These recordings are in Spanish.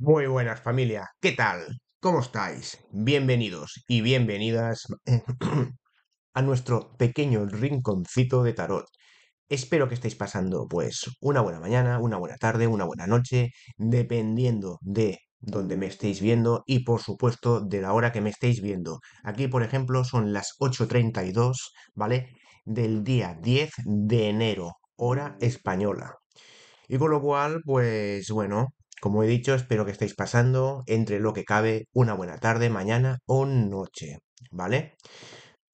Muy buenas familia, ¿qué tal? ¿Cómo estáis? Bienvenidos y bienvenidas a nuestro pequeño rinconcito de tarot. Espero que estéis pasando pues una buena mañana, una buena tarde, una buena noche, dependiendo de donde me estéis viendo y por supuesto de la hora que me estéis viendo. Aquí por ejemplo son las 8.32, ¿vale? Del día 10 de enero, hora española. Y con lo cual, pues bueno, como he dicho, espero que estéis pasando, entre lo que cabe, una buena tarde, mañana o noche, ¿vale?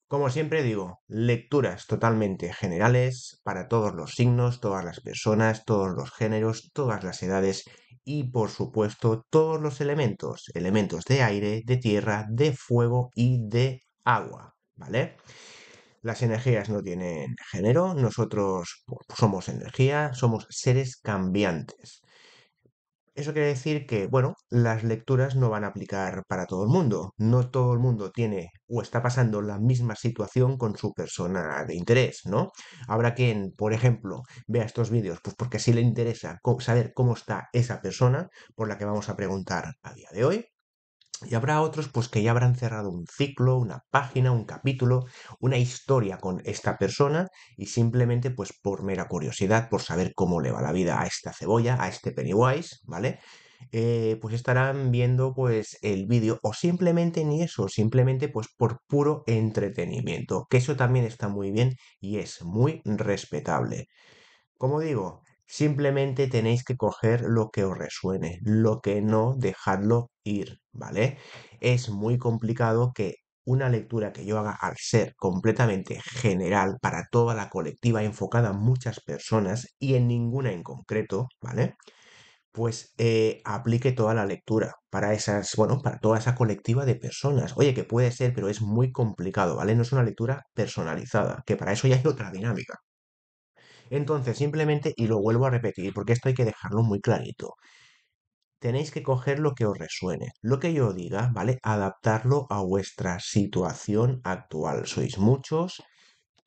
Como siempre digo, lecturas totalmente generales para todos los signos, todas las personas, todos los géneros, todas las edades y por supuesto todos los elementos, elementos de aire, de tierra, de fuego y de agua, ¿vale? Las energías no tienen género, nosotros pues, somos energía, somos seres cambiantes. Eso quiere decir que, bueno, las lecturas no van a aplicar para todo el mundo. No todo el mundo tiene o está pasando la misma situación con su persona de interés, ¿no? Habrá quien, por ejemplo, vea estos vídeos, pues porque sí le interesa saber cómo está esa persona por la que vamos a preguntar a día de hoy. Y habrá otros pues que ya habrán cerrado un ciclo, una página, un capítulo, una historia con esta persona y simplemente pues por mera curiosidad, por saber cómo le va la vida a esta cebolla, a este Pennywise, ¿vale? Eh, pues estarán viendo pues el vídeo o simplemente ni eso, simplemente pues por puro entretenimiento, que eso también está muy bien y es muy respetable. Como digo, Simplemente tenéis que coger lo que os resuene, lo que no, dejadlo ir, ¿vale? Es muy complicado que una lectura que yo haga al ser completamente general para toda la colectiva enfocada a muchas personas y en ninguna en concreto, ¿vale? Pues eh, aplique toda la lectura para esas, bueno, para toda esa colectiva de personas. Oye, que puede ser, pero es muy complicado, ¿vale? No es una lectura personalizada, que para eso ya hay otra dinámica. Entonces, simplemente, y lo vuelvo a repetir, porque esto hay que dejarlo muy clarito, tenéis que coger lo que os resuene, lo que yo diga, ¿vale? Adaptarlo a vuestra situación actual. Sois muchos,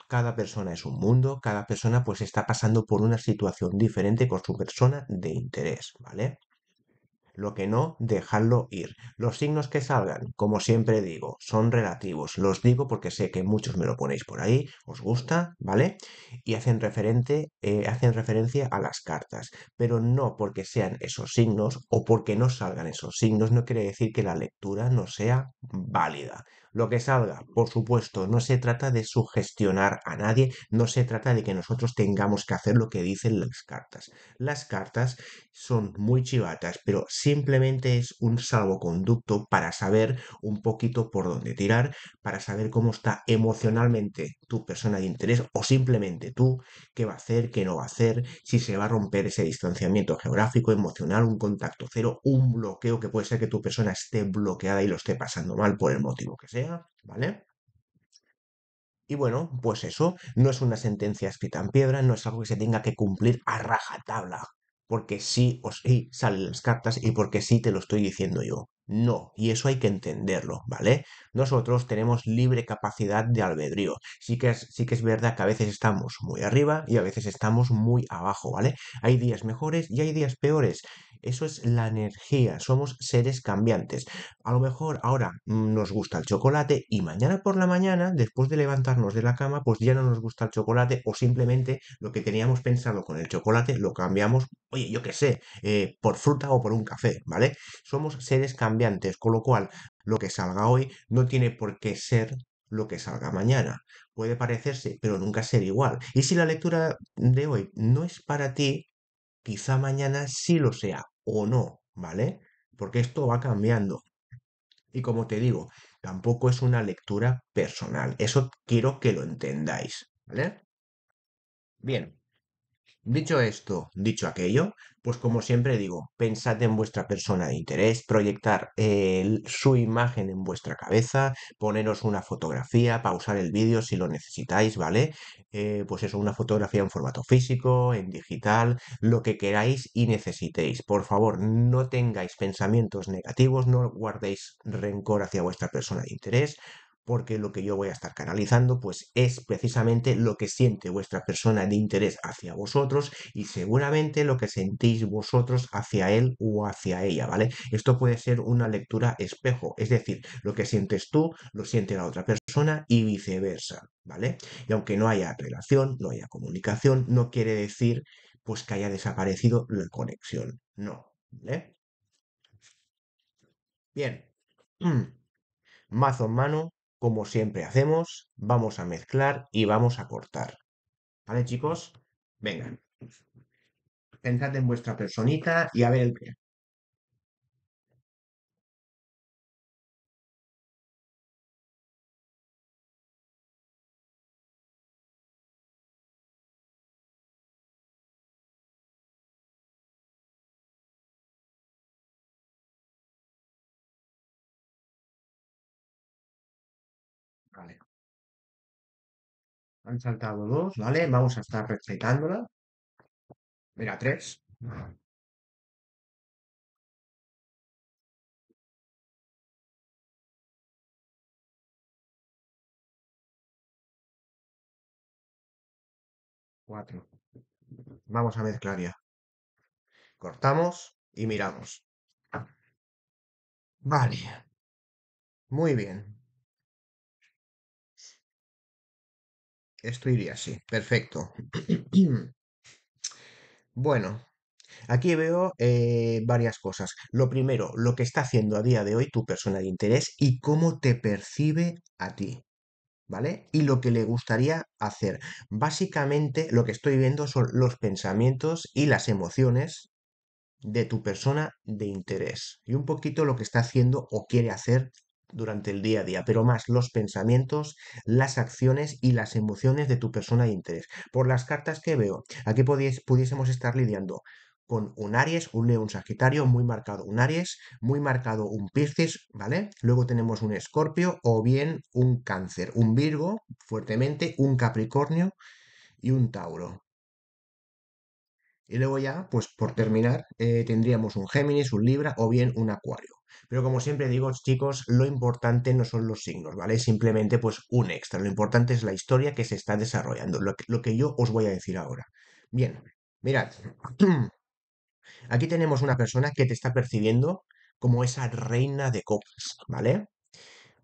cada persona es un mundo, cada persona pues está pasando por una situación diferente con su persona de interés, ¿vale? lo que no, dejarlo ir. Los signos que salgan, como siempre digo, son relativos. Los digo porque sé que muchos me lo ponéis por ahí, os gusta, ¿vale? Y hacen, referente, eh, hacen referencia a las cartas, pero no porque sean esos signos o porque no salgan esos signos, no quiere decir que la lectura no sea válida lo que salga. Por supuesto, no se trata de sugestionar a nadie, no se trata de que nosotros tengamos que hacer lo que dicen las cartas. Las cartas son muy chivatas, pero simplemente es un salvoconducto para saber un poquito por dónde tirar, para saber cómo está emocionalmente tu persona de interés o simplemente tú, qué va a hacer, qué no va a hacer, si se va a romper ese distanciamiento geográfico, emocional, un contacto cero, un bloqueo que puede ser que tu persona esté bloqueada y lo esté pasando mal por el motivo que sea ¿vale? Y bueno, pues eso, no es una sentencia escrita en piedra, no es algo que se tenga que cumplir a rajatabla, porque sí o sí salen las cartas y porque sí te lo estoy diciendo yo. No, y eso hay que entenderlo, ¿vale? Nosotros tenemos libre capacidad de albedrío. Sí que, es, sí que es verdad que a veces estamos muy arriba y a veces estamos muy abajo, ¿vale? Hay días mejores y hay días peores. Eso es la energía, somos seres cambiantes. A lo mejor ahora mm, nos gusta el chocolate y mañana por la mañana, después de levantarnos de la cama, pues ya no nos gusta el chocolate o simplemente lo que teníamos pensado con el chocolate lo cambiamos, oye, yo qué sé, eh, por fruta o por un café, ¿vale? Somos seres cambiantes, con lo cual lo que salga hoy no tiene por qué ser lo que salga mañana. Puede parecerse, pero nunca ser igual. Y si la lectura de hoy no es para ti, Quizá mañana sí lo sea o no, ¿vale? Porque esto va cambiando. Y como te digo, tampoco es una lectura personal. Eso quiero que lo entendáis, ¿vale? Bien, Dicho esto, dicho aquello, pues como siempre digo, pensad en vuestra persona de interés, proyectar eh, su imagen en vuestra cabeza, poneros una fotografía, pausar el vídeo si lo necesitáis, ¿vale? Eh, pues eso, una fotografía en formato físico, en digital, lo que queráis y necesitéis. Por favor, no tengáis pensamientos negativos, no guardéis rencor hacia vuestra persona de interés, porque lo que yo voy a estar canalizando pues es precisamente lo que siente vuestra persona de interés hacia vosotros y seguramente lo que sentís vosotros hacia él o hacia ella, ¿vale? Esto puede ser una lectura espejo, es decir, lo que sientes tú lo siente la otra persona y viceversa, ¿vale? Y aunque no haya relación, no haya comunicación, no quiere decir pues que haya desaparecido la conexión, no, ¿vale? Bien. Mazo en mano, como siempre hacemos, vamos a mezclar y vamos a cortar. ¿Vale, chicos? Vengan. Pensad en vuestra personita y a ver el Han saltado dos, ¿vale? Vamos a estar respetándola. Mira, tres. Cuatro. Vamos a mezclar ya. Cortamos y miramos. Vale. Muy bien. Esto iría así. Perfecto. bueno, Aquí veo eh, varias cosas. Lo primero, lo que está haciendo a día de hoy tu persona de interés y cómo te percibe a ti. ¿Vale? Y lo que le gustaría hacer. Básicamente lo que estoy viendo son los pensamientos y las emociones de tu persona de interés y un poquito lo que está haciendo o quiere hacer durante el día a día, pero más los pensamientos, las acciones y las emociones de tu persona de interés. Por las cartas que veo, aquí pudiésemos estar lidiando con un Aries, un Leo, un Sagitario, muy marcado un Aries, muy marcado un Piscis, ¿vale? Luego tenemos un Escorpio o bien un Cáncer, un Virgo, fuertemente, un Capricornio y un Tauro. Y luego ya, pues por terminar, eh, tendríamos un Géminis, un Libra o bien un Acuario. Pero como siempre digo, chicos, lo importante no son los signos, ¿vale? simplemente pues un extra. Lo importante es la historia que se está desarrollando, lo lo que yo os voy a decir ahora. Bien, mirad. Aquí tenemos una persona que te está percibiendo como esa reina de copas, ¿vale?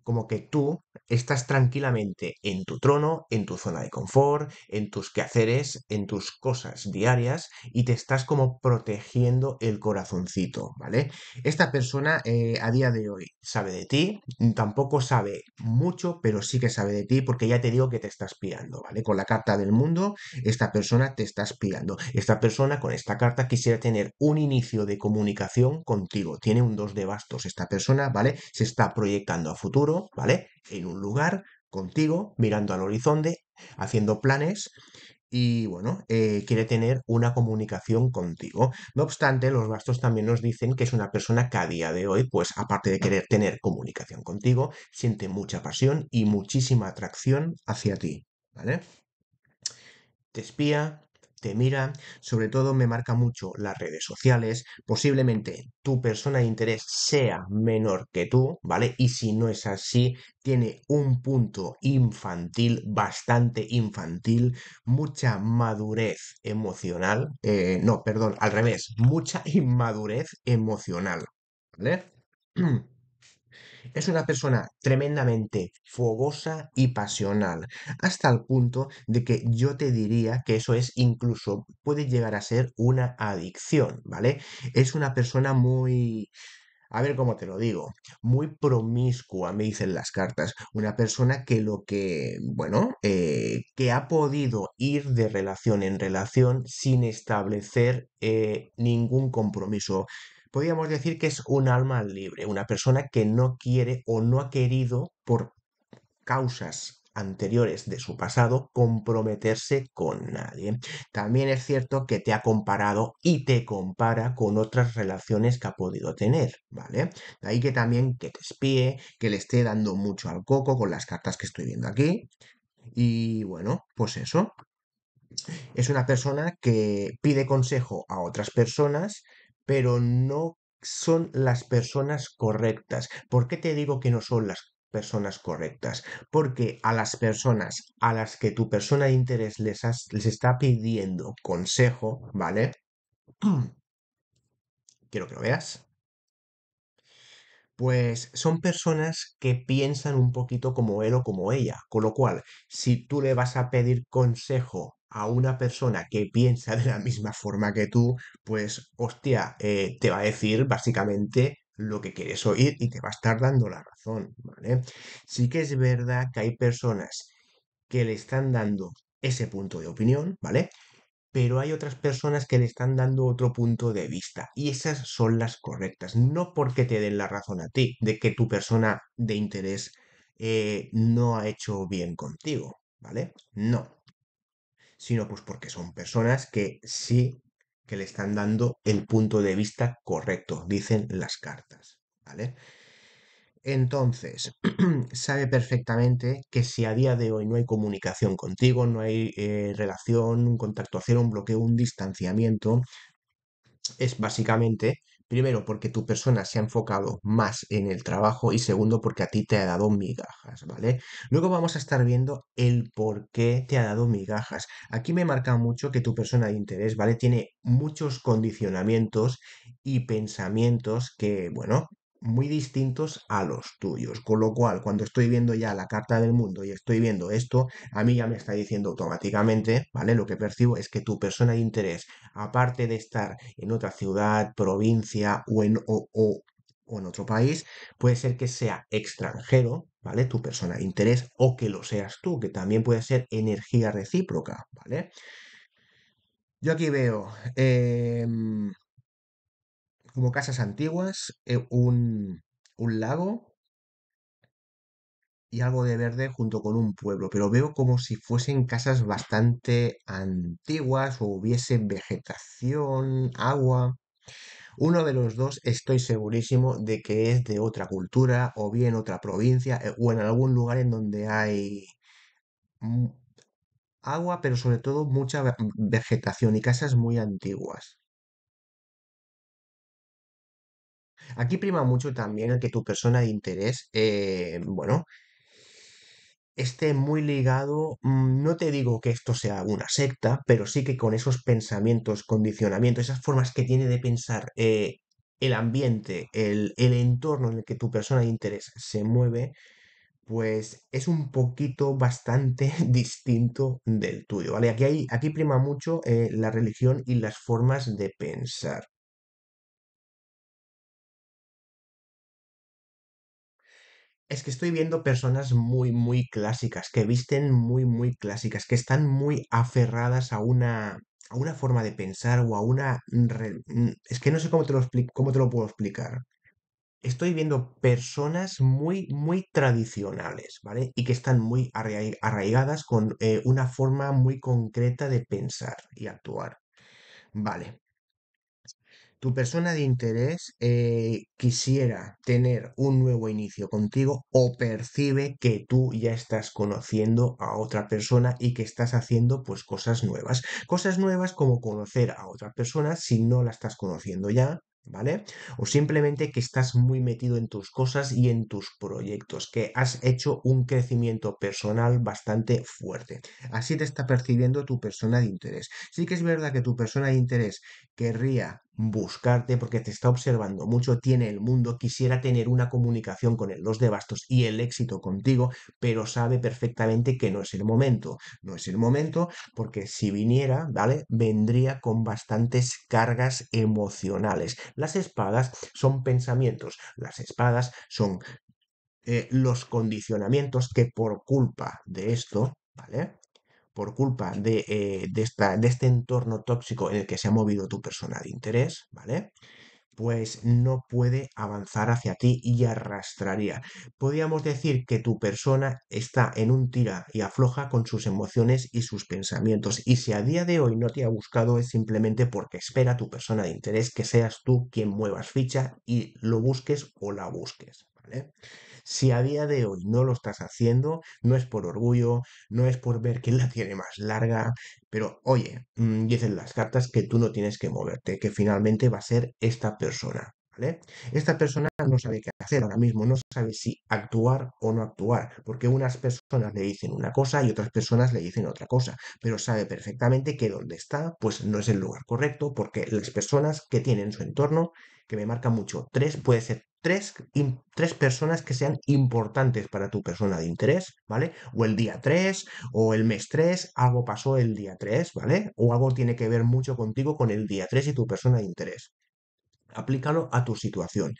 como que tú estás tranquilamente en tu trono, en tu zona de confort, en tus quehaceres, en tus cosas diarias y te estás como protegiendo el corazoncito, ¿vale? Esta persona eh, a día de hoy sabe de ti, mm, tampoco sabe mucho, pero sí que sabe de ti porque ya te digo que te está espiando, ¿vale? Con la carta del mundo, esta persona te está espiando. Esta persona con esta carta quisiera tener un inicio de comunicación contigo. Tiene un dos de bastos esta persona, ¿vale? Se está proyectando a futuro ¿vale? En un lugar, contigo, mirando al horizonte, haciendo planes y bueno, eh, quiere tener una comunicación contigo. No obstante, los bastos también nos dicen que es una persona que a día de hoy, pues aparte de querer tener comunicación contigo, siente mucha pasión y muchísima atracción hacia ti, ¿vale? Te espía, mira, sobre todo me marca mucho las redes sociales, posiblemente tu persona de interés sea menor que tú, ¿vale? Y si no es así, tiene un punto infantil, bastante infantil, mucha madurez emocional, eh, no, perdón, al revés, mucha inmadurez emocional, ¿vale? Es una persona tremendamente fogosa y pasional, hasta el punto de que yo te diría que eso es incluso, puede llegar a ser una adicción, ¿vale? Es una persona muy... A ver cómo te lo digo, muy promiscua, me dicen las cartas. Una persona que lo que, bueno, eh, que ha podido ir de relación en relación sin establecer eh, ningún compromiso podríamos decir que es un alma libre, una persona que no quiere o no ha querido por causas anteriores de su pasado comprometerse con nadie. También es cierto que te ha comparado y te compara con otras relaciones que ha podido tener, ¿vale? De ahí que también que te espíe, que le esté dando mucho al coco con las cartas que estoy viendo aquí. Y bueno, pues eso. Es una persona que pide consejo a otras personas pero no son las personas correctas. ¿Por qué te digo que no son las personas correctas? Porque a las personas a las que tu persona de interés les, está pidiendo consejo, ¿vale? Quiero que lo veas. Pues son personas que piensan un poquito como él o como ella, con lo cual, si tú le vas a pedir consejo a una persona que piensa de la misma forma que tú, pues hostia, eh, te va a decir básicamente lo que quieres oír y te va a estar dando la razón, ¿vale? Sí que es verdad que hay personas que le están dando ese punto de opinión, ¿vale? Pero hay otras personas que le están dando otro punto de vista y esas son las correctas, no porque te den la razón a ti de que tu persona de interés eh, no ha hecho bien contigo, ¿vale? No, sino pues porque son personas que sí que le están dando el punto de vista correcto, dicen las cartas, ¿vale? Entonces, sabe perfectamente que si a día de hoy no hay comunicación contigo, no hay eh, relación, un contacto cero, un bloqueo, un distanciamiento, es básicamente Primero, porque tu persona se ha enfocado más en el trabajo y segundo, porque a ti te ha dado migajas, ¿vale? Luego vamos a estar viendo el por qué te ha dado migajas. Aquí me marca mucho que tu persona de interés, ¿vale? Tiene muchos condicionamientos y pensamientos que, bueno, muy distintos a los tuyos. Con lo cual, cuando estoy viendo ya la carta del mundo y estoy viendo esto, a mí ya me está diciendo automáticamente, ¿vale? Lo que percibo es que tu persona de interés, aparte de estar en otra ciudad, provincia o en, o, o, en otro país, puede ser que sea extranjero, ¿vale? Tu persona de interés o que lo seas tú, que también puede ser energía recíproca, ¿vale? Yo aquí veo... Em, como casas antiguas, eh, un lago y algo de verde junto con un pueblo, pero veo como si fuesen casas bastante antiguas o hubiese vegetación, agua. Uno de los dos estoy segurísimo de que es de otra cultura o bien otra provincia eh, o en algún lugar en donde hay agua, pero sobre todo mucha vegetación y casas muy antiguas. Aquí prima mucho también el que tu persona de interés, eh, bueno, esté muy ligado, mm, no te digo que esto sea una secta, pero sí que con esos pensamientos, condicionamientos, esas formas que tiene de pensar eh, el ambiente, el, entorno en el que tu persona de interés se mueve, pues es un poquito bastante distinto del tuyo, ¿vale? Aquí, hay, aquí prima mucho eh, la religión y las formas de pensar. Es que estoy viendo personas muy, muy clásicas, que visten muy, muy clásicas, que están muy aferradas a una, a una forma de pensar o a una... Mm, es que no sé cómo te lo cómo te lo puedo explicar. Estoy viendo personas muy, muy tradicionales, ¿vale? Y que están muy arraigadas con eh, una forma muy concreta de pensar y actuar. Vale tu persona de interés eh, quisiera tener un nuevo inicio contigo o percibe que tú ya estás conociendo a otra persona y que estás haciendo pues cosas nuevas. Cosas nuevas como conocer a otra persona si no la estás conociendo ya, ¿vale? O simplemente que estás muy metido en tus cosas y en tus proyectos, que has hecho un crecimiento personal bastante fuerte. Así te está percibiendo tu persona de interés. Sí que es verdad que tu persona de interés querría buscarte porque te está observando mucho, tiene el mundo, quisiera tener una comunicación con él, los devastos y el éxito contigo, pero sabe perfectamente que no es el momento. No es el momento porque si viniera, ¿vale? Vendría con bastantes cargas emocionales. Las espadas son pensamientos, las espadas son eh, los condicionamientos que por culpa de esto, ¿vale? por culpa de, eh, de, este entorno tóxico en el que se ha movido tu persona de interés, ¿vale? Pues no puede avanzar hacia ti y arrastraría. Podríamos decir que tu persona está en un tira y afloja con sus emociones y sus pensamientos. Y si a día de hoy no te ha buscado es simplemente porque espera tu persona de interés que seas tú quien muevas ficha y lo busques o la busques, ¿vale? Si a día de hoy no lo estás haciendo, no es por orgullo, no es por ver quién la tiene más larga, pero oye, mm, dicen las cartas que tú no tienes que moverte, que finalmente va a ser esta persona. ¿Vale? Esta persona no sabe qué hacer ahora mismo, no sabe si actuar o no actuar, porque unas personas le dicen una cosa y otras personas le dicen otra cosa, pero sabe perfectamente que donde está, pues no es el lugar correcto, porque las personas que tienen su entorno, que me marca mucho, tres puede ser tres, tres personas que sean importantes para tu persona de interés, ¿vale? O el día 3, o el mes 3, algo pasó el día 3, ¿vale? O algo tiene que ver mucho contigo con el día 3 y tu persona de interés. Aplícalo a tu situación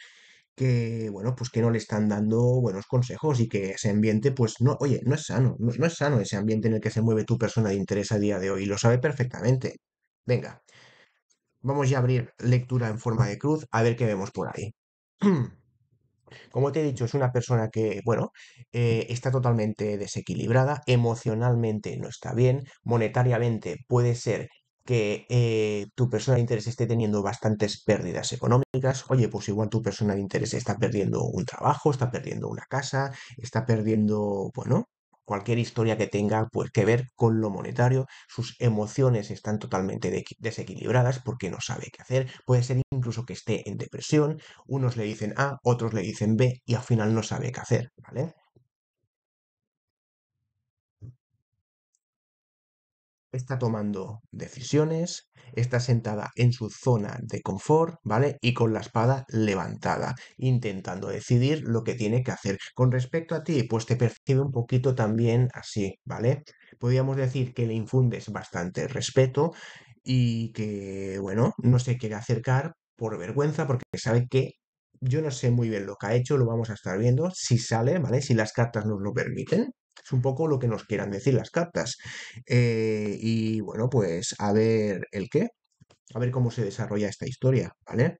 que, bueno, pues que no le están dando buenos consejos y que ese ambiente, pues no, oye, no es sano, no, no, es sano ese ambiente en el que se mueve tu persona de interés a día de hoy, lo sabe perfectamente. Venga, vamos ya a abrir lectura en forma de cruz, a ver qué vemos por ahí. Como te he dicho, es una persona que, bueno, eh, está totalmente desequilibrada, emocionalmente no está bien, monetariamente puede ser que eh, tu persona de interés esté teniendo bastantes pérdidas económicas, oye, pues igual tu persona de interés está perdiendo un trabajo, está perdiendo una casa, está perdiendo, bueno, cualquier historia que tenga pues que ver con lo monetario, sus emociones están totalmente desequilibradas porque no sabe qué hacer, puede ser incluso que esté en depresión, unos le dicen A, otros le dicen B y al final no sabe qué hacer, ¿vale? está tomando decisiones, está sentada en su zona de confort, ¿vale? Y con la espada levantada, intentando decidir lo que tiene que hacer. Con respecto a ti, pues te percibe un poquito también así, ¿vale? Podríamos decir que le infundes bastante respeto y que, bueno, no se quiere acercar por vergüenza porque sabe que yo no sé muy bien lo que ha hecho, lo vamos a estar viendo, si sale, ¿vale? Si las cartas nos lo permiten, es un poco lo que nos quieran decir las cartas. Eh, y bueno, pues a ver el qué, a ver cómo se desarrolla esta historia, ¿vale?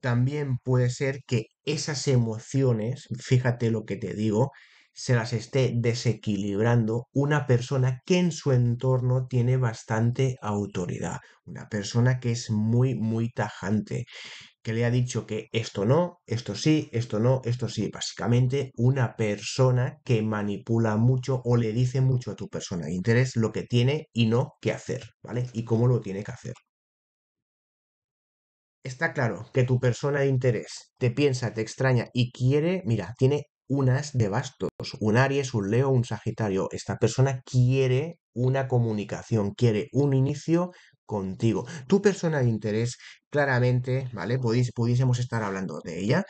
También puede ser que esas emociones, fíjate lo que te digo, se las esté desequilibrando una persona que en su entorno tiene bastante autoridad, una persona que es muy, muy tajante que le ha dicho que esto no, esto sí, esto no, esto sí. Básicamente una persona que manipula mucho o le dice mucho a tu persona de interés lo que tiene y no qué hacer, ¿vale? Y cómo lo tiene que hacer. Está claro que tu persona de interés te piensa, te extraña y quiere, mira, tiene unas de bastos, un Aries, un Leo, un Sagitario. Esta persona quiere una comunicación, quiere un inicio contigo. Tu persona de interés, claramente, ¿vale? pudiésemos estar hablando de ella.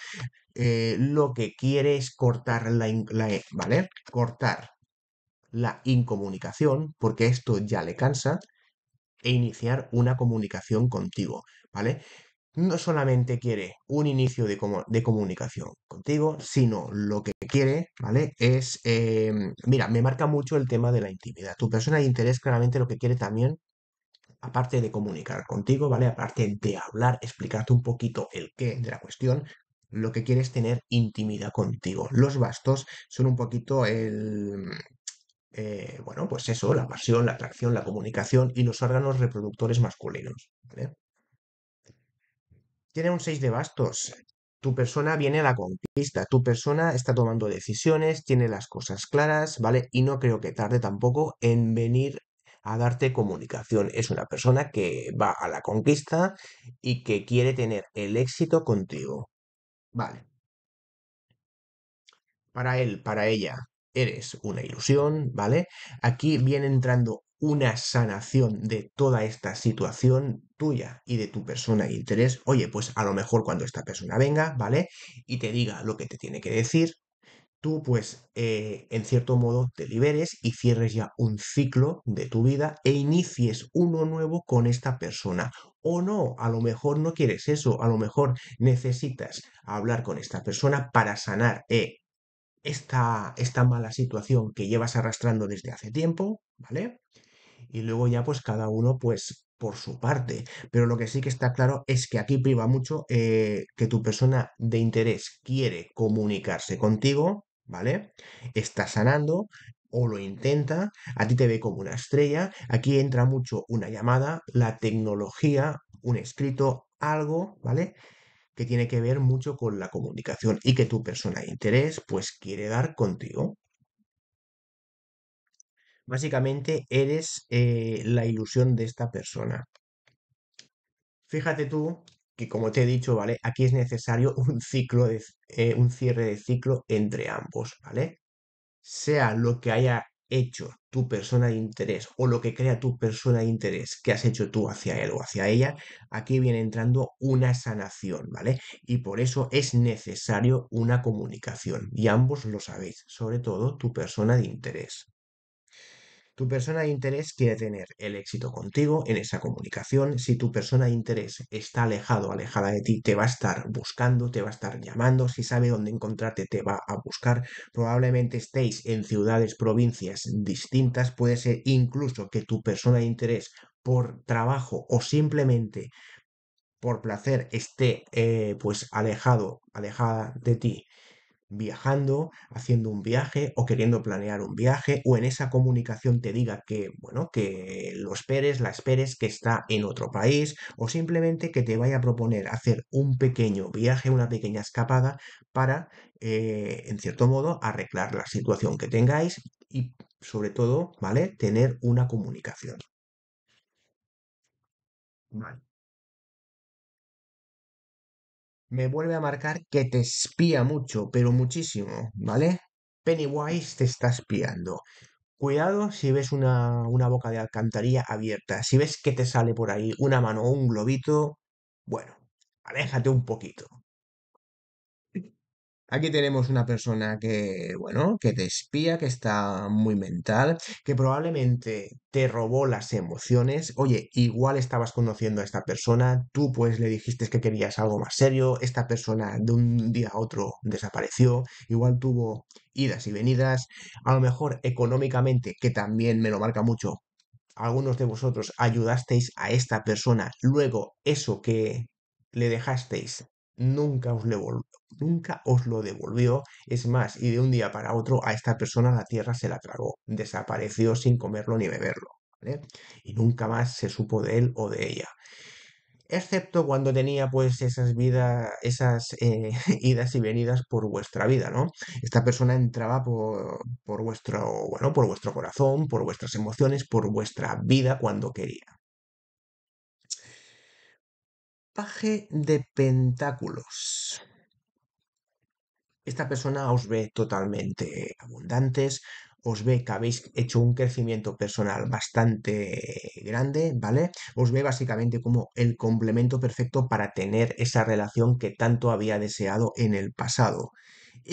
Eh, lo que quiere es cortar la, e, ¿vale? Cortar la incomunicación, porque esto ya le cansa, e iniciar una comunicación contigo, ¿vale? No solamente quiere un inicio de, de comunicación contigo, sino lo que quiere, ¿vale? Es, em, mira, me marca mucho el tema de la intimidad. Tu persona de interés claramente lo que quiere también aparte de comunicar contigo, ¿vale? Aparte de hablar, explicarte un poquito el qué de la cuestión, lo que quieres tener intimidad contigo. Los bastos son un poquito el... Eh, bueno, pues eso, la pasión, la atracción, la comunicación y los órganos reproductores masculinos. Tiene un 6 de bastos. Tu persona viene a la conquista, tu persona está tomando decisiones, tiene las cosas claras, ¿vale? Y no creo que tarde tampoco en venir a darte comunicación. Es una persona que va a la conquista y que quiere tener el éxito contigo. Vale. Para él, para ella, eres una ilusión, ¿vale? Aquí viene entrando una sanación de toda esta situación tuya y de tu persona y interés. Oye, pues a lo mejor cuando esta persona venga, ¿vale? Y te diga lo que te tiene que decir, tú pues eh, en cierto modo te liberes y cierres ya un ciclo de tu vida e inicies uno nuevo con esta persona. O no, a lo mejor no quieres eso, a lo mejor necesitas hablar con esta persona para sanar eh, esta, esta mala situación que llevas arrastrando desde hace tiempo, ¿vale? Y luego ya pues cada uno pues por su parte. Pero lo que sí que está claro es que aquí priva mucho eh, que tu persona de interés quiere comunicarse contigo, ¿vale? Está sanando o lo intenta, a ti te ve como una estrella, aquí entra mucho una llamada, la tecnología, un escrito, algo, ¿vale? Que tiene que ver mucho con la comunicación y que tu persona de interés pues quiere dar contigo. Básicamente eres eh, la ilusión de esta persona. Fíjate tú y como te he dicho, ¿vale? Aquí es necesario un ciclo de, eh, un cierre de ciclo entre ambos, ¿vale? Sea lo que haya hecho tu persona de interés o lo que crea tu persona de interés que has hecho tú hacia él o hacia ella, aquí viene entrando una sanación, ¿vale? Y por eso es necesario una comunicación y ambos lo sabéis, sobre todo tu persona de interés. Tu persona de interés quiere tener el éxito contigo en esa comunicación. Si tu persona de interés está alejado, alejada de ti, te va a estar buscando, te va a estar llamando. Si sabe dónde encontrarte, te va a buscar. Probablemente estéis en ciudades, provincias distintas. Puede ser incluso que tu persona de interés por trabajo o simplemente por placer esté eh, pues alejado, alejada de ti viajando, haciendo un viaje o queriendo planear un viaje o en esa comunicación te diga que, bueno, que lo esperes, la esperes, que está en otro país o simplemente que te vaya a proponer hacer un pequeño viaje, una pequeña escapada para, eh, en cierto modo, arreglar la situación que tengáis y sobre todo, ¿vale? Tener una comunicación. Vale me vuelve a marcar que te espía mucho, pero muchísimo, ¿vale? Pennywise te está espiando. Cuidado si ves una, una boca de alcantarilla abierta, si ves que te sale por ahí una mano o un globito, bueno, aléjate un poquito. Aquí tenemos una persona que, bueno, que te espía, que está muy mental, que probablemente te robó las emociones. Oye, igual estabas conociendo a esta persona, tú pues le dijiste que querías algo más serio, esta persona de un día a otro desapareció, igual tuvo idas y venidas, a lo mejor económicamente, que también me lo marca mucho, algunos de vosotros ayudasteis a esta persona, luego eso que le dejasteis nunca os, nunca os lo devolvió. Es más, y de un día para otro a esta persona la tierra se la tragó, desapareció sin comerlo ni beberlo. Y nunca más se supo de él o de ella. Excepto cuando tenía pues esas vidas, esas eh, idas y venidas por vuestra vida, ¿no? Esta persona entraba por, por vuestro, bueno, por vuestro corazón, por vuestras emociones, por vuestra vida cuando quería. Paje de Pentáculos. Esta persona os ve totalmente abundantes, os ve que habéis hecho un crecimiento personal bastante grande, ¿vale? Os ve básicamente como el complemento perfecto para tener esa relación que tanto había deseado en el pasado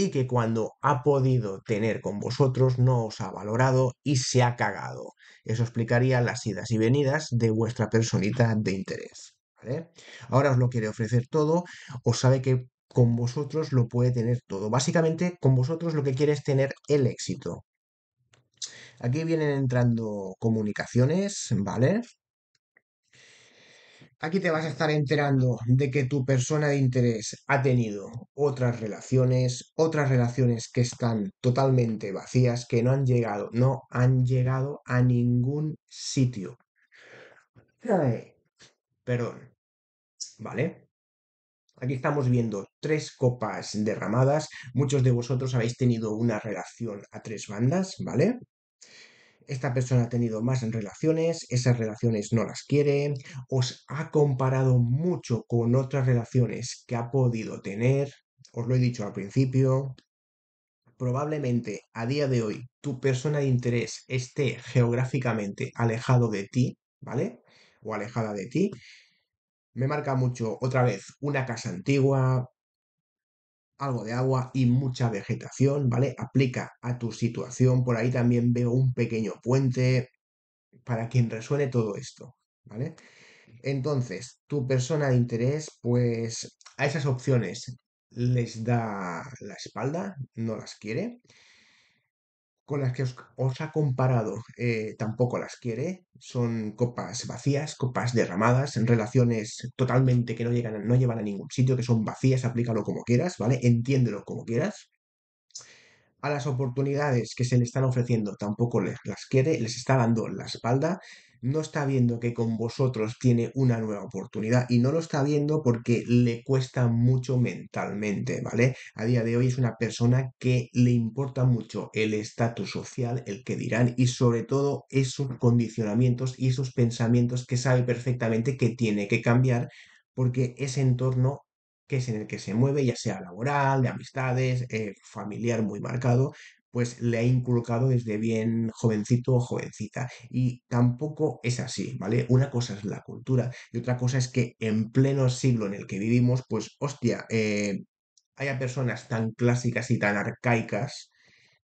y que cuando ha podido tener con vosotros no os ha valorado y se ha cagado. Eso explicaría las idas y venidas de vuestra personita de interés. Ahora os lo quiere ofrecer todo, os sabe que con vosotros lo puede tener todo. Básicamente, con vosotros lo que quiere es tener el éxito. Aquí vienen entrando comunicaciones, ¿vale? Aquí te vas a estar enterando de que tu persona de interés ha tenido otras relaciones, otras relaciones que están totalmente vacías, que no han llegado, no han llegado a ningún sitio perdón. ¿Vale? Aquí estamos viendo tres copas derramadas. Muchos de vosotros habéis tenido una relación a tres bandas, ¿vale? Esta persona ha tenido más relaciones, esas relaciones no las quiere, os ha comparado mucho con otras relaciones que ha podido tener, os lo he dicho al principio. Probablemente a día de hoy tu persona de interés esté geográficamente alejado de ti, ¿vale? o alejada de ti. Me marca mucho, otra vez, una casa antigua, algo de agua y mucha vegetación, ¿vale? Aplica a tu situación. Por ahí también veo un pequeño puente para quien resuene todo esto, ¿vale? Entonces, tu persona de interés, pues a esas opciones les da la espalda, no las quiere con las que os, ha comparado eh, tampoco las quiere. Son copas vacías, copas derramadas, en relaciones totalmente que no, llegan, llevan a ningún sitio, que son vacías, aplícalo como quieras, ¿vale? Entiéndelo como quieras. A las oportunidades que se le están ofreciendo tampoco las quiere, les está dando la espalda no está viendo que con vosotros tiene una nueva oportunidad y no lo está viendo porque le cuesta mucho mentalmente, ¿vale? A día de hoy es una persona que le importa mucho el estatus social, el que dirán y sobre todo esos condicionamientos y esos pensamientos que sabe perfectamente que tiene que cambiar porque ese entorno que es en el que se mueve, ya sea laboral, de amistades, eh, familiar muy marcado, pues le ha inculcado desde bien jovencito o jovencita. Y tampoco es así, ¿vale? Una cosa es la cultura y otra cosa es que en pleno siglo en el que vivimos, pues hostia, eh, haya personas tan clásicas y tan arcaicas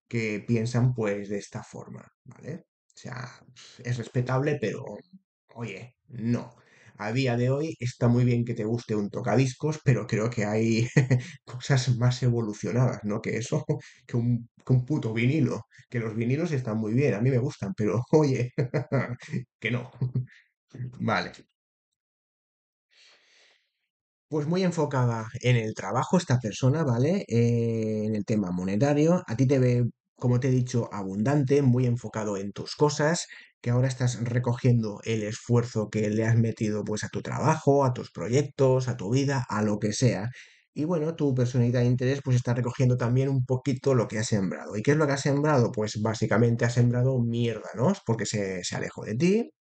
que piensan pues de esta forma, ¿vale? O sea, es respetable, pero oye, no a día de hoy está muy bien que te guste un tocadiscos, pero creo que hay cosas más evolucionadas, ¿no? Que eso, que un, puto vinilo, que los vinilos están muy bien, a mí me gustan, pero oye, que no. Vale. Pues muy enfocada en el trabajo esta persona, ¿vale? Eh, en el tema monetario. A ti te ve, como te he dicho, abundante, muy enfocado en tus cosas que ahora estás recogiendo el esfuerzo que le has metido pues a tu trabajo, a tus proyectos, a tu vida, a lo que sea. Y bueno, tu personalidad de interés pues está recogiendo también un poquito lo que has sembrado. ¿Y qué es lo que has sembrado? Pues básicamente has sembrado mierda, ¿no? Porque se, se alejó de ti.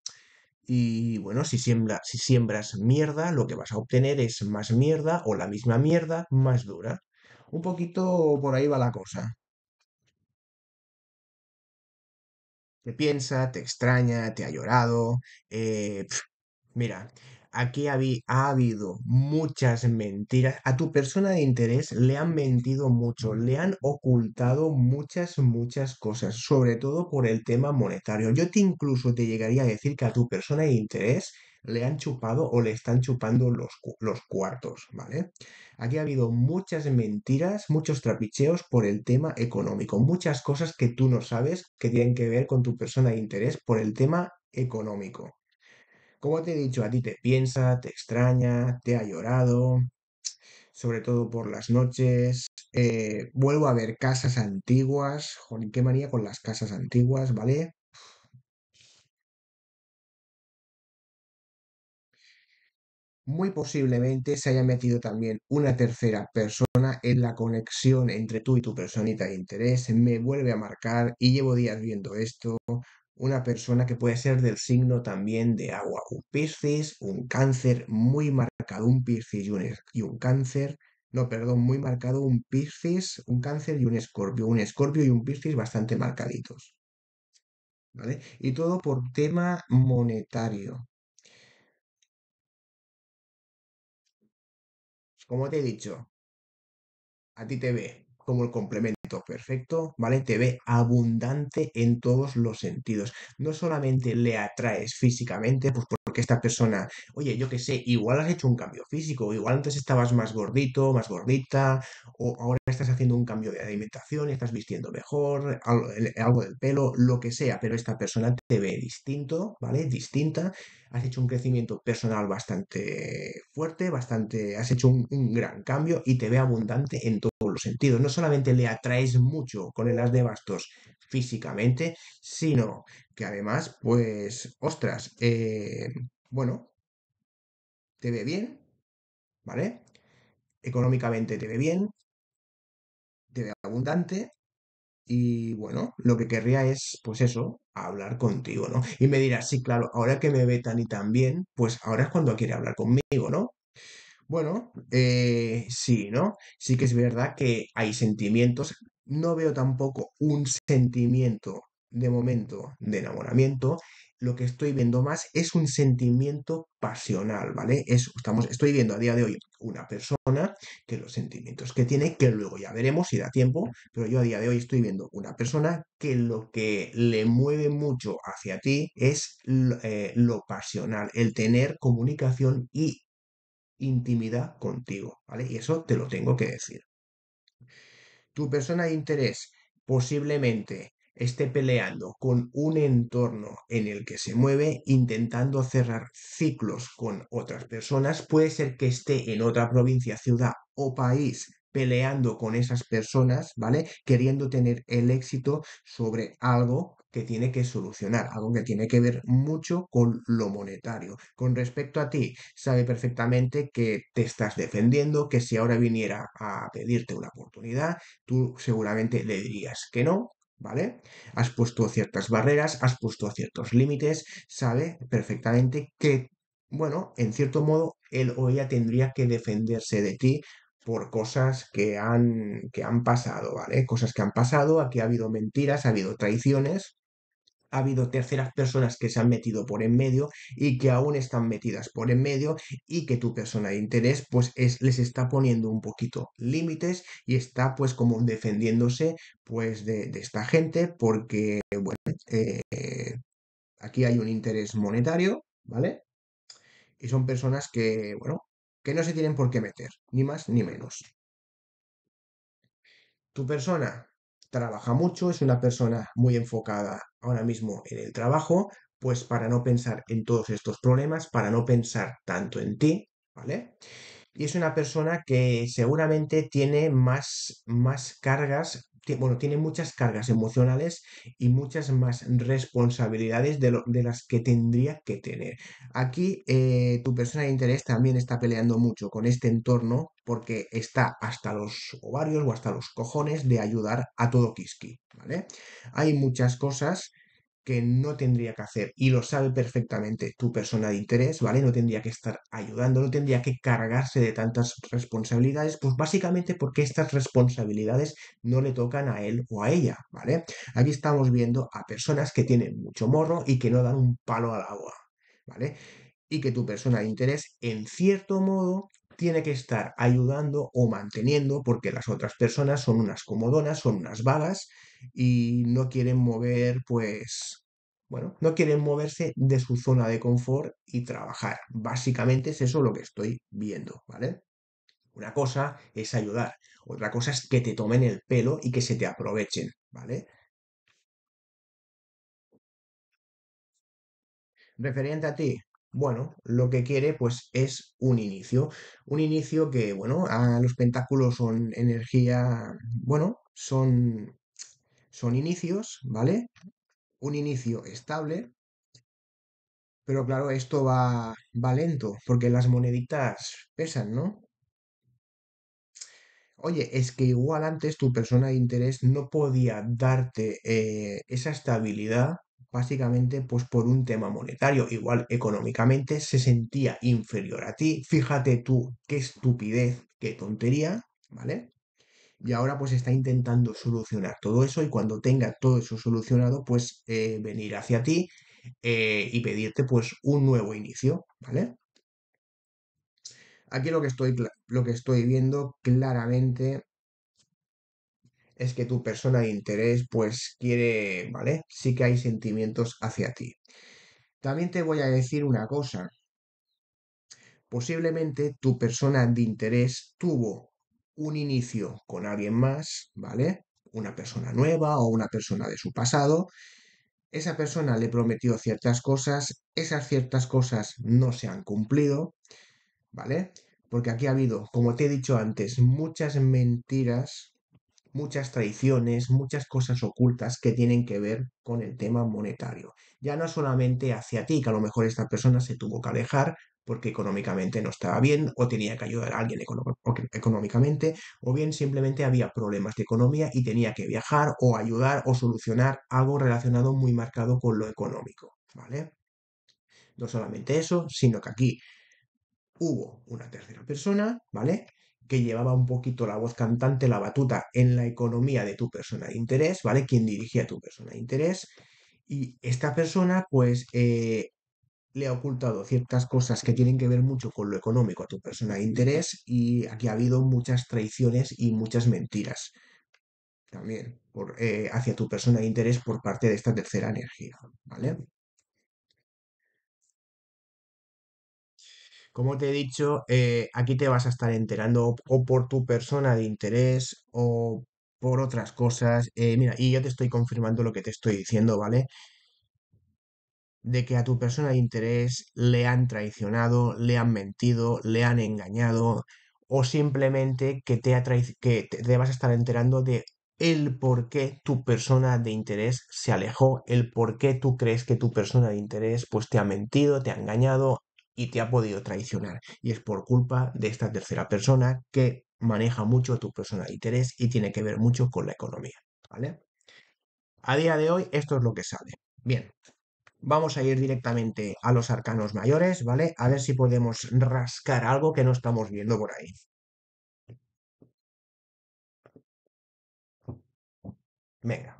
Y bueno, si, si siembras mierda, lo que vas a obtener es más mierda o la misma mierda más dura. Un poquito por ahí va la cosa. Te piensa, te extraña, te ha llorado. Eh, mira, aquí ha, ha habido muchas mentiras. A tu persona de interés le han mentido mucho, le han ocultado muchas, muchas cosas, sobre todo por el tema monetario. Yo te incluso te llegaría a decir que a tu persona de interés le han chupado o le están chupando los, cuartos, ¿vale? Aquí ha habido muchas mentiras, muchos trapicheos por el tema económico, muchas cosas que tú no sabes que tienen que ver con tu persona de interés por el tema económico. Como te he dicho, a ti te piensa, te extraña, te ha llorado, sobre todo por las noches. Eh, vuelvo a ver casas antiguas. qué manía con las casas antiguas, ¿vale? muy posiblemente se haya metido también una tercera persona en la conexión entre tú y tu personita de interés, me vuelve a marcar y llevo días viendo esto, una persona que puede ser del signo también de agua, un Piscis, un cáncer muy marcado, un Piscis y un, cáncer, no, perdón, muy marcado, un Piscis, un cáncer y un escorpio, un escorpio y un Piscis bastante marcaditos. ¿Vale? Y todo por tema monetario. como te he dicho, a ti te ve como el complemento perfecto, ¿vale? Te ve abundante en todos los sentidos. No solamente le atraes físicamente, pues porque esta persona, oye, yo que sé, igual has hecho un cambio físico, igual antes estabas más gordito, más gordita, o ahora estás haciendo un cambio de alimentación, estás vistiendo mejor, algo, del pelo, lo que sea, pero esta persona te ve distinto, ¿vale? Distinta, has hecho un crecimiento personal bastante fuerte, bastante, has hecho un, gran cambio y te ve abundante en todos los sentidos. No solamente le atrae mucho con el as de bastos físicamente, sino que además, pues, ostras, eh, bueno, te ve bien, ¿vale? Económicamente te ve bien, te ve abundante. Y bueno, lo que querría es, pues eso, hablar contigo, ¿no? Y me dirás, sí, claro, ahora que me ve tan y tan bien, pues ahora es cuando quiere hablar conmigo, ¿no? Bueno, eh, sí, ¿no? Sí que es verdad que hay sentimientos. No veo tampoco un sentimiento de momento de enamoramiento. Lo que estoy viendo más es un sentimiento pasional, ¿vale? estamos, estoy viendo a día de hoy una persona que los sentimientos que tiene, que luego ya veremos si da tiempo, pero yo a día de hoy estoy viendo una persona que lo que le mueve mucho hacia ti es lo eh, pasional, el tener comunicación y intimidad contigo, ¿vale? Y eso te lo tengo que decir. Tu persona de interés posiblemente esté peleando con un entorno en el que se mueve, intentando cerrar ciclos con otras personas, puede ser que esté en otra provincia, ciudad o país peleando con esas personas, ¿vale? Queriendo tener el éxito sobre algo que tiene que solucionar, algo que tiene que ver mucho con lo monetario. Con respecto a ti, sabe perfectamente que te estás defendiendo, que si ahora viniera a pedirte una oportunidad, tú seguramente le dirías que no, ¿vale? Has puesto ciertas barreras, has puesto ciertos límites, sabe perfectamente que, bueno, en cierto modo, él o ella tendría que defenderse de ti por cosas que han, que han pasado, ¿vale? Cosas que han pasado, aquí ha habido mentiras, ha habido traiciones, ha habido terceras personas que se han metido por en medio y que aún están metidas por en medio y que tu persona de interés pues les está poniendo un poquito límites y está pues como defendiéndose pues de, esta gente porque bueno eh, aquí hay un interés monetario, ¿vale? Y son personas que, bueno, que no se tienen por qué meter, ni más ni menos. Tu persona trabaja mucho, es una persona muy enfocada ahora mismo en el trabajo, pues para no pensar en todos estos problemas, para no pensar tanto en ti, ¿vale? Y es una persona que seguramente tiene más, más cargas bueno, tiene muchas cargas emocionales y muchas más responsabilidades de, las que tendría que tener. Aquí eh, tu persona de interés también está peleando mucho con este entorno porque está hasta los ovarios o hasta los cojones de ayudar a todo Kiski, ¿vale? Hay muchas cosas que no tendría que hacer y lo sabe perfectamente tu persona de interés, ¿vale? No tendría que estar ayudando, no tendría que cargarse de tantas responsabilidades, pues básicamente porque estas responsabilidades no le tocan a él o a ella, ¿vale? Aquí estamos viendo a personas que tienen mucho morro y que no dan un palo al agua, ¿vale? Y que tu persona de interés, en cierto modo, tiene que estar ayudando o manteniendo porque las otras personas son unas comodonas, son unas vagas, y no quieren mover, pues, bueno, no quieren moverse de su zona de confort y trabajar. Básicamente es eso lo que estoy viendo, ¿vale? Una cosa es ayudar, otra cosa es que te tomen el pelo y que se te aprovechen, ¿vale? Referente a ti, bueno, lo que quiere pues es un inicio. Un inicio que, bueno, a los pentáculos son energía, bueno, son son inicios, ¿vale? Un inicio estable, pero claro, esto va, va lento, porque las moneditas pesan, ¿no? Oye, es que igual antes tu persona de interés no podía darte eh, esa estabilidad, básicamente pues por un tema monetario. Igual económicamente se sentía inferior a ti. Fíjate tú qué estupidez, qué tontería, ¿vale? y ahora pues está intentando solucionar todo eso y cuando tenga todo eso solucionado pues eh, venir hacia ti eh, y pedirte pues un nuevo inicio, ¿vale? Aquí lo que estoy, lo que estoy viendo claramente es que tu persona de interés pues quiere, ¿vale? Sí que hay sentimientos hacia ti. También te voy a decir una cosa. Posiblemente tu persona de interés tuvo un inicio con alguien más, ¿vale? Una persona nueva o una persona de su pasado. Esa persona le prometió ciertas cosas, esas ciertas cosas no se han cumplido, ¿vale? Porque aquí ha habido, como te he dicho antes, muchas mentiras, muchas traiciones, muchas cosas ocultas que tienen que ver con el tema monetario. Ya no solamente hacia ti, que a lo mejor esta persona se tuvo que alejar porque económicamente no estaba bien o tenía que ayudar a alguien económicamente o bien simplemente había problemas de economía y tenía que viajar o ayudar o solucionar algo relacionado muy marcado con lo económico, ¿vale? No solamente eso, sino que aquí hubo una tercera persona, ¿vale? que llevaba un poquito la voz cantante, la batuta en la economía de tu persona de interés, ¿vale? Quien dirigía tu persona de interés. Y esta persona, pues, eh, le ha ocultado ciertas cosas que tienen que ver mucho con lo económico a tu persona de interés y aquí ha habido muchas traiciones y muchas mentiras también por, eh, hacia tu persona de interés por parte de esta tercera energía, ¿vale? Como te he dicho, eh, aquí te vas a estar enterando o por tu persona de interés o por otras cosas. Eh, mira, y yo te estoy confirmando lo que te estoy diciendo, ¿vale? de que a tu persona de interés le han traicionado, le han mentido, le han engañado o simplemente que te, que vas a estar enterando de el por qué tu persona de interés se alejó, el por qué tú crees que tu persona de interés pues te ha mentido, te ha engañado y te ha podido traicionar. Y es por culpa de esta tercera persona que maneja mucho tu persona de interés y tiene que ver mucho con la economía, ¿vale? A día de hoy esto es lo que sale. Bien, Vamos a ir directamente a los arcanos mayores, ¿vale? A ver si podemos rascar algo que no estamos viendo por ahí. Venga.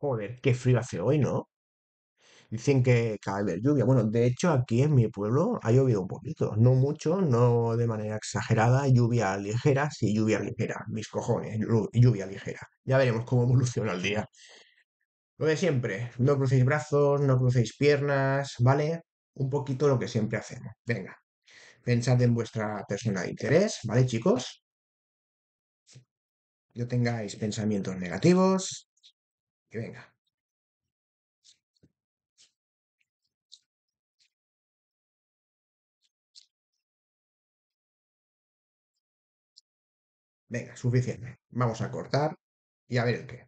Joder, qué frío hace hoy, ¿no? Dicen que, cada vez lluvia. Bueno, de hecho aquí en mi pueblo ha llovido un poquito, no mucho, no de manera exagerada, lluvia ligera, sí, lluvia ligera, mis cojones, lluvia ligera. Ya veremos cómo evoluciona el día. Lo de siempre, no crucéis brazos, no crucéis piernas, ¿vale? Un poquito lo que siempre hacemos. Venga, pensad en vuestra persona de interés, ¿vale, chicos? No tengáis pensamientos negativos. Que venga, Venga, suficiente. Vamos a cortar y a ver el qué.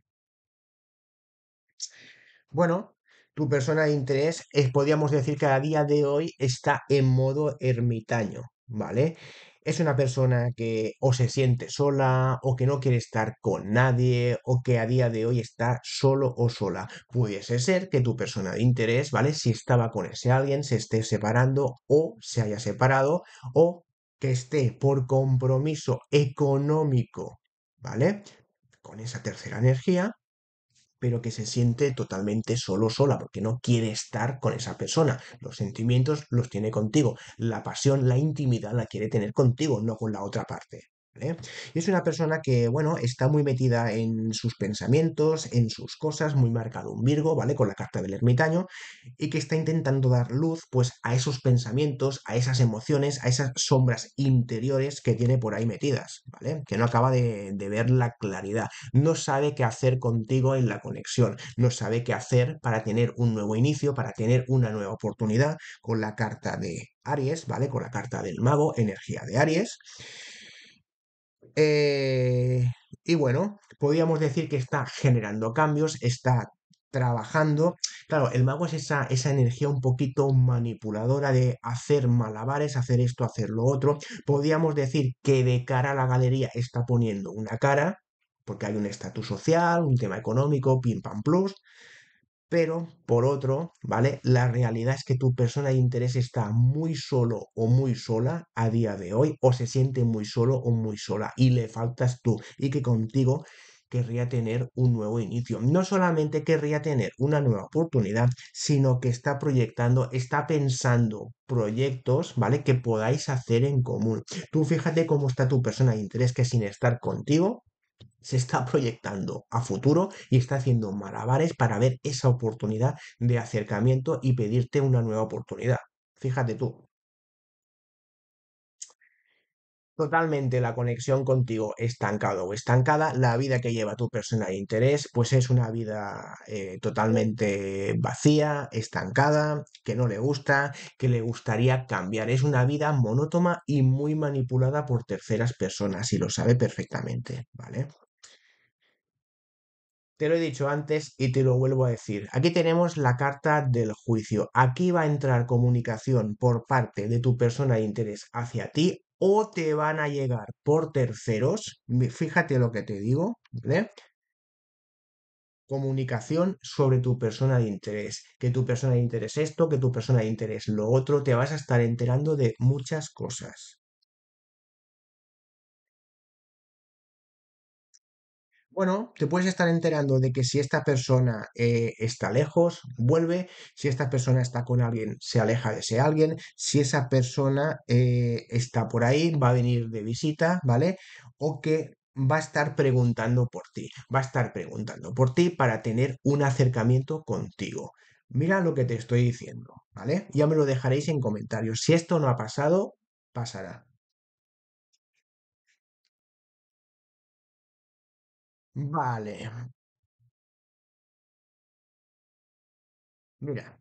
Bueno, tu persona de interés, podríamos decir que a día de hoy está en modo ermitaño, ¿vale? Es una persona que o se siente sola o que no quiere estar con nadie o que a día de hoy está solo o sola. Pudiese ser que tu persona de interés, ¿vale? Si estaba con ese alguien, se esté separando o se haya separado o que esté por compromiso económico, ¿vale? Con esa tercera energía, pero que se siente totalmente solo sola, porque no quiere estar con esa persona. Los sentimientos los tiene contigo, la pasión, la intimidad la quiere tener contigo, no con la otra parte. ¿eh? Y es una persona que, bueno, está muy metida en sus pensamientos, en sus cosas, muy marcado un Virgo, ¿vale? Con la carta del ermitaño, y que está intentando dar luz, pues, a esos pensamientos, a esas emociones, a esas sombras interiores que tiene por ahí metidas, ¿vale? Que no acaba de, de ver la claridad, no sabe qué hacer contigo en la conexión, no sabe qué hacer para tener un nuevo inicio, para tener una nueva oportunidad con la carta de Aries, ¿vale? Con la carta del mago, energía de Aries. Eh, y bueno, podríamos decir que está generando cambios, está trabajando. Claro, el mago es esa, esa energía un poquito manipuladora de hacer malabares, hacer esto, hacer lo otro. Podríamos decir que de cara a la galería está poniendo una cara, porque hay un estatus social, un tema económico, pim pam plus. Pero, por otro, ¿vale? La realidad es que tu persona de interés está muy solo o muy sola a día de hoy, o se siente muy solo o muy sola, y le faltas tú, y que contigo querría tener un nuevo inicio. No solamente querría tener una nueva oportunidad, sino que está proyectando, está pensando proyectos, ¿vale? Que podáis hacer en común. Tú fíjate cómo está tu persona de interés que sin estar contigo, se está proyectando a futuro y está haciendo malabares para ver esa oportunidad de acercamiento y pedirte una nueva oportunidad. Fíjate tú. Totalmente la conexión contigo estancada o estancada, la vida que lleva tu persona de interés, pues es una vida eh, totalmente vacía, estancada, que no le gusta, que le gustaría cambiar. Es una vida monótona y muy manipulada por terceras personas y lo sabe perfectamente, ¿vale? Te lo he dicho antes y te lo vuelvo a decir. Aquí tenemos la carta del juicio. Aquí va a entrar comunicación por parte de tu persona de interés hacia ti o te van a llegar por terceros. Fíjate lo que te digo. ¿vale? comunicación sobre tu persona de interés, que tu persona de interés esto, que tu persona de interés lo otro, te vas a estar enterando de muchas cosas. bueno, te puedes estar enterando de que si esta persona eh, está lejos, vuelve, si esta persona está con alguien, se aleja de ese alguien, si esa persona eh, está por ahí, va a venir de visita, ¿vale? O que va a estar preguntando por ti, va a estar preguntando por ti para tener un acercamiento contigo. Mira lo que te estoy diciendo, ¿vale? Ya me lo dejaréis en comentarios. Si esto no ha pasado, pasará. Vale, mira,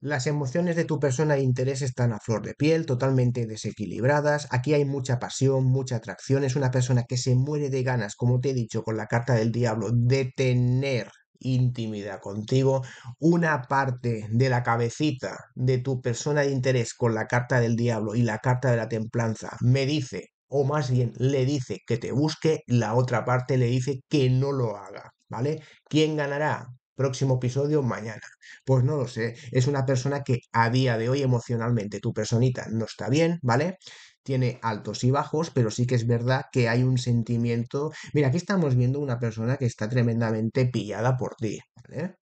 las emociones de tu persona de interés están a flor de piel, totalmente desequilibradas. Aquí hay mucha pasión, mucha atracción. Es una persona que se muere de ganas, como te he dicho con la carta del diablo, de tener intimidad contigo, una parte de la cabecita de tu persona de interés con la carta del diablo y la carta de la templanza me dice o más bien le dice que te busque, la otra parte le dice que no lo haga, ¿vale? ¿Quién ganará? Próximo episodio mañana. Pues no lo sé. Es una persona que a día de hoy emocionalmente tu personita no está bien, ¿vale? Tiene altos y bajos, pero sí que es verdad que hay un sentimiento. Mira, aquí estamos viendo una persona que está tremendamente pillada por ti, ¿vale?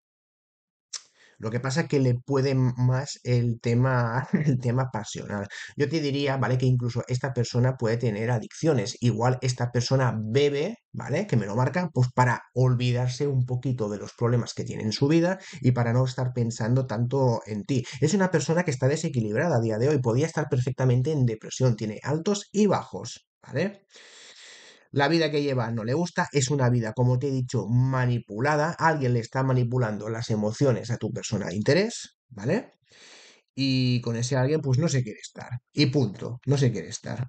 Lo que pasa es que le puede más el tema, el tema pasional. Yo te diría, ¿vale? Que incluso esta persona puede tener adicciones. Igual esta persona bebe, ¿vale? Que me lo marca, pues para olvidarse un poquito de los problemas que tiene en su vida y para no estar pensando tanto en ti. Es una persona que está desequilibrada a día de hoy. Podría estar perfectamente en depresión. Tiene altos y bajos, ¿vale? La vida que lleva no le gusta, es una vida, como te he dicho, manipulada, alguien le está manipulando las emociones a tu persona de interés, ¿vale? Y con ese alguien pues no se quiere estar. Y punto, no se quiere estar.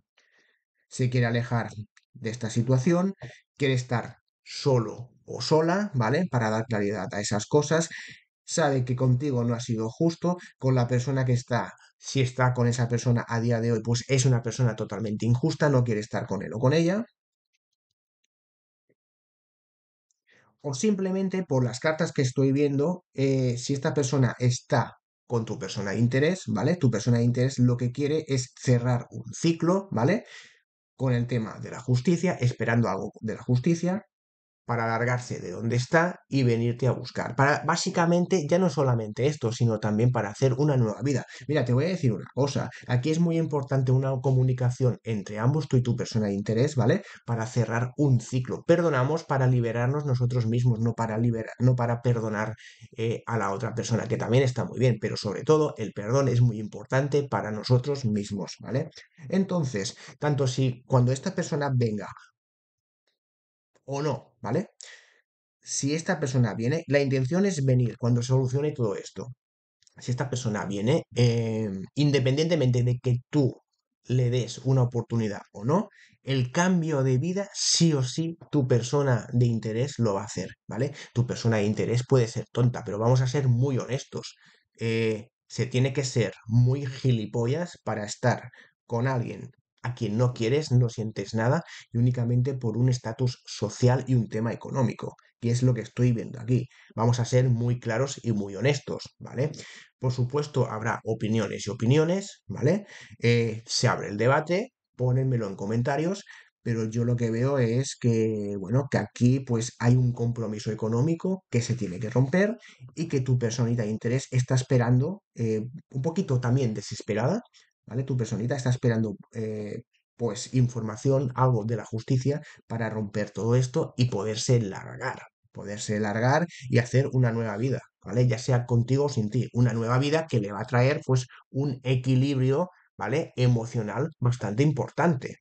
Se quiere alejar de esta situación, quiere estar solo o sola, ¿vale? Para dar claridad a esas cosas. Sabe que contigo no ha sido justo, con la persona que está, si está con esa persona a día de hoy, pues es una persona totalmente injusta, no quiere estar con él o con ella. o simplemente por las cartas que estoy viendo, eh, si esta persona está con tu persona de interés, ¿vale? Tu persona de interés lo que quiere es cerrar un ciclo, ¿vale? Con el tema de la justicia, esperando algo de la justicia, para alargarse de donde está y venirte a buscar. Para básicamente, ya no solamente esto, sino también para hacer una nueva vida. Mira, te voy a decir una cosa. Aquí es muy importante una comunicación entre ambos, tú y tu persona de interés, ¿vale? Para cerrar un ciclo. Perdonamos para liberarnos nosotros mismos, no para liberar, no para perdonar eh, a la otra persona, que también está muy bien, pero sobre todo el perdón es muy importante para nosotros mismos, ¿vale? Entonces, tanto si cuando esta persona venga o no ¿vale? Si esta persona viene, la intención es venir cuando solucione todo esto. Si esta persona viene, em, independientemente de que tú le des una oportunidad o no, el cambio de vida sí o sí tu persona de interés lo va a hacer, ¿vale? Tu persona de interés puede ser tonta, pero vamos a ser muy honestos. Eh, se tiene que ser muy gilipollas para estar con alguien a quien no quieres, no sientes nada y únicamente por un estatus social y un tema económico, que es lo que estoy viendo aquí. Vamos a ser muy claros y muy honestos, ¿vale? Por supuesto, habrá opiniones y opiniones, ¿vale? Eh, se abre el debate, pónenmelo en comentarios, pero yo lo que veo es que, bueno, que aquí pues hay un compromiso económico que se tiene que romper y que tu personita de interés está esperando, eh, un poquito también desesperada, ¿vale? Tu personita está esperando eh, pues información, algo de la justicia para romper todo esto y poderse largar, poderse largar y hacer una nueva vida, ¿vale? Ya sea contigo o sin ti, una nueva vida que le va a traer pues un equilibrio, ¿vale? Emocional bastante importante.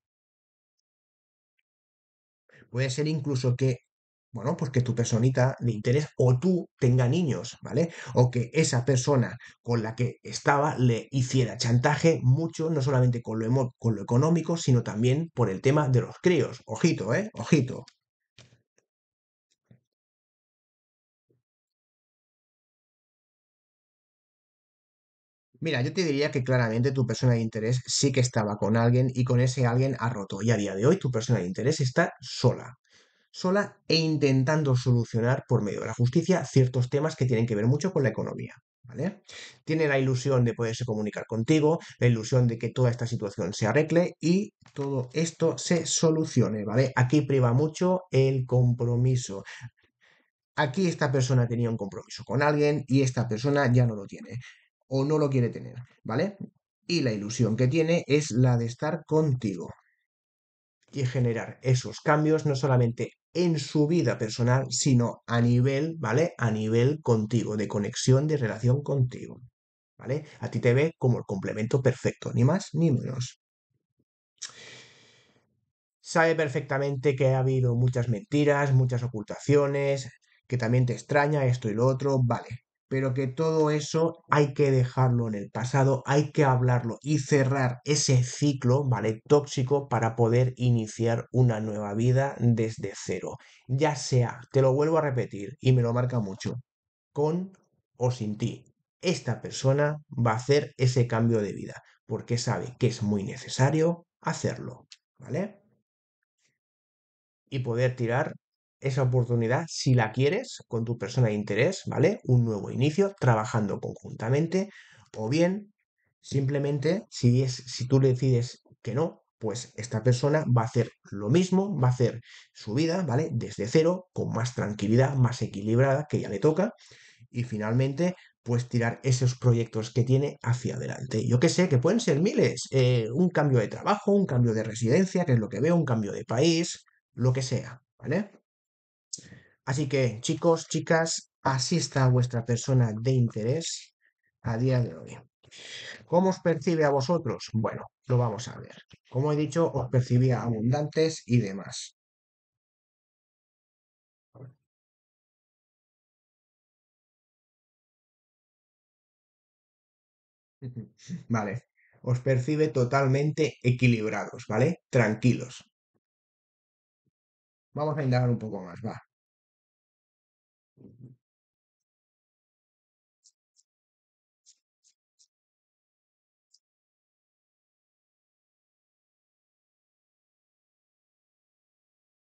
Puede ser incluso que bueno, pues que tu personita de interés o tú tenga niños, ¿vale? O que esa persona con la que estaba le hiciera chantaje mucho, no solamente con lo, con lo económico, sino también por el tema de los críos. Ojito, ¿eh? Ojito. Mira, yo te diría que claramente tu persona de interés sí que estaba con alguien y con ese alguien ha roto. Y a día de hoy tu persona de interés está sola sola e intentando solucionar por medio de la justicia ciertos temas que tienen que ver mucho con la economía. ¿Vale? Tiene la ilusión de poderse comunicar contigo, la ilusión de que toda esta situación se arregle y todo esto se solucione, ¿vale? Aquí priva mucho el compromiso. Aquí esta persona tenía un compromiso con alguien y esta persona ya no lo tiene o no lo quiere tener, ¿vale? Y la ilusión que tiene es la de estar contigo y generar esos cambios no solamente en su vida personal, sino a nivel, ¿vale? A nivel contigo, de conexión, de relación contigo, ¿vale? A ti te ve como el complemento perfecto, ni más ni menos. Sabe perfectamente que ha habido muchas mentiras, muchas ocultaciones, que también te extraña esto y lo otro, vale pero que todo eso hay que dejarlo en el pasado, hay que hablarlo y cerrar ese ciclo, ¿vale? Tóxico para poder iniciar una nueva vida desde cero. Ya sea, te lo vuelvo a repetir y me lo marca mucho, con o sin ti. Esta persona va a hacer ese cambio de vida porque sabe que es muy necesario hacerlo, ¿vale? Y poder tirar esa oportunidad si la quieres con tu persona de interés, ¿vale? Un nuevo inicio trabajando conjuntamente o bien simplemente si, si tú le decides que no, pues esta persona va a hacer lo mismo, va a hacer su vida, ¿vale? Desde cero, con más tranquilidad, más equilibrada, que ya le toca. Y finalmente, pues tirar esos proyectos que tiene hacia adelante. Yo que sé, que pueden ser miles. Eh, un cambio de trabajo, un cambio de residencia, que es lo que veo, un cambio de país, lo que sea, ¿vale? Así que, chicos, chicas, asista está vuestra persona de interés a día de hoy. ¿Cómo os percibe a vosotros? Bueno, lo vamos a ver. Como he dicho, os percibía abundantes y demás. Vale, os percibe totalmente equilibrados, ¿vale? Tranquilos. Vamos a indagar un poco más, va.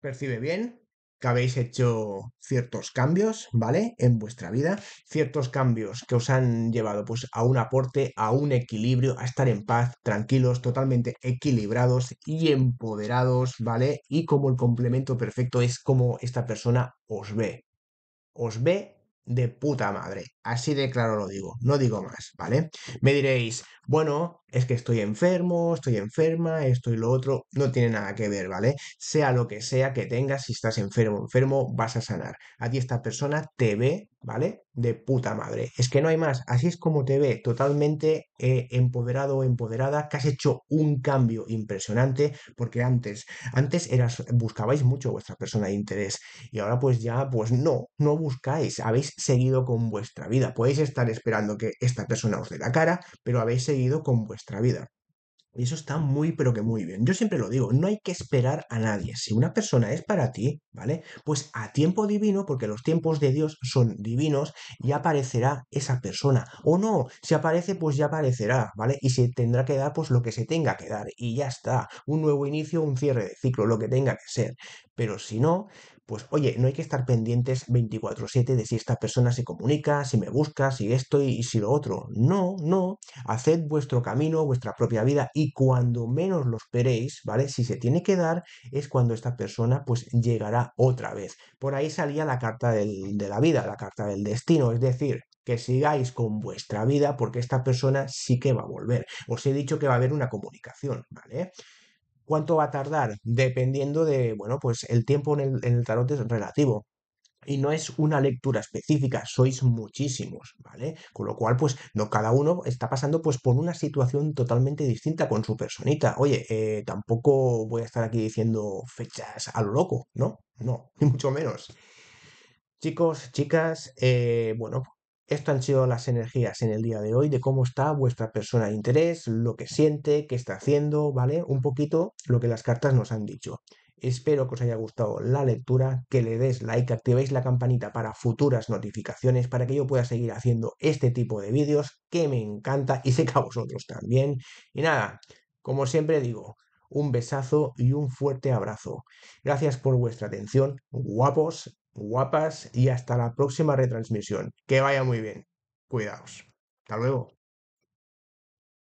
percibe bien que habéis hecho ciertos cambios, ¿vale? En vuestra vida, ciertos cambios que os han llevado pues a un aporte, a un equilibrio, a estar en paz, tranquilos, totalmente equilibrados y empoderados, ¿vale? Y como el complemento perfecto es como esta persona os ve. Os ve de puta madre. Así de claro lo digo, no digo más, ¿vale? Me diréis, bueno, es que estoy enfermo, estoy enferma, esto y lo otro, no tiene nada que ver, ¿vale? Sea lo que sea que tengas, si estás enfermo, enfermo, vas a sanar. Aquí esta persona te ve, ¿vale? De puta madre. Es que no hay más, así es como te ve, totalmente eh, empoderado o empoderada, que has hecho un cambio impresionante, porque antes, antes buscabais mucho vuestra persona de interés y ahora pues ya, pues no, no buscáis, habéis seguido con vuestra vida Podéis estar esperando que esta persona os dé la cara, pero habéis seguido con vuestra vida. Y eso está muy, pero que muy bien. Yo siempre lo digo, no hay que esperar a nadie. Si una persona es para ti, ¿vale? Pues a tiempo divino, porque los tiempos de Dios son divinos, ya aparecerá esa persona. O no, si aparece, pues ya aparecerá, ¿vale? Y se tendrá que dar, pues lo que se tenga que dar. Y ya está. Un nuevo inicio, un cierre de ciclo, lo que tenga que ser. Pero si no, pues oye, no hay que estar pendientes 24/7 de si esta persona se comunica, si me busca, si esto y, si lo otro. No, no. Haced vuestro camino, vuestra propia vida y cuando menos lo esperéis, ¿vale? Si se tiene que dar es cuando esta persona pues llegará otra vez. Por ahí salía la carta de la vida, la carta del destino, es decir, que sigáis con vuestra vida porque esta persona sí que va a volver. Os he dicho que va a haber una comunicación, ¿vale? ¿Cuánto va a tardar? Dependiendo de, bueno, pues el tiempo en el, en el tarot es relativo y no es una lectura específica, sois muchísimos, ¿vale? Con lo cual, pues, no cada uno está pasando pues por una situación totalmente distinta con su personita. Oye, eh, tampoco voy a estar aquí diciendo fechas a lo loco, ¿no? No, ni mucho menos. Chicos, chicas, eh, bueno, esto han sido las energías en el día de hoy de cómo está vuestra persona de interés, lo que siente, qué está haciendo, ¿vale? Un poquito lo que las cartas nos han dicho. Espero que os haya gustado la lectura, que le des like, activéis la campanita para futuras notificaciones, para que yo pueda seguir haciendo este tipo de vídeos que me encanta y sé que a vosotros también. Y nada, como siempre digo, un besazo y un fuerte abrazo. Gracias por vuestra atención, guapos, guapas, y hasta la próxima retransmisión. Que vaya muy bien. Cuidaos. Hasta luego.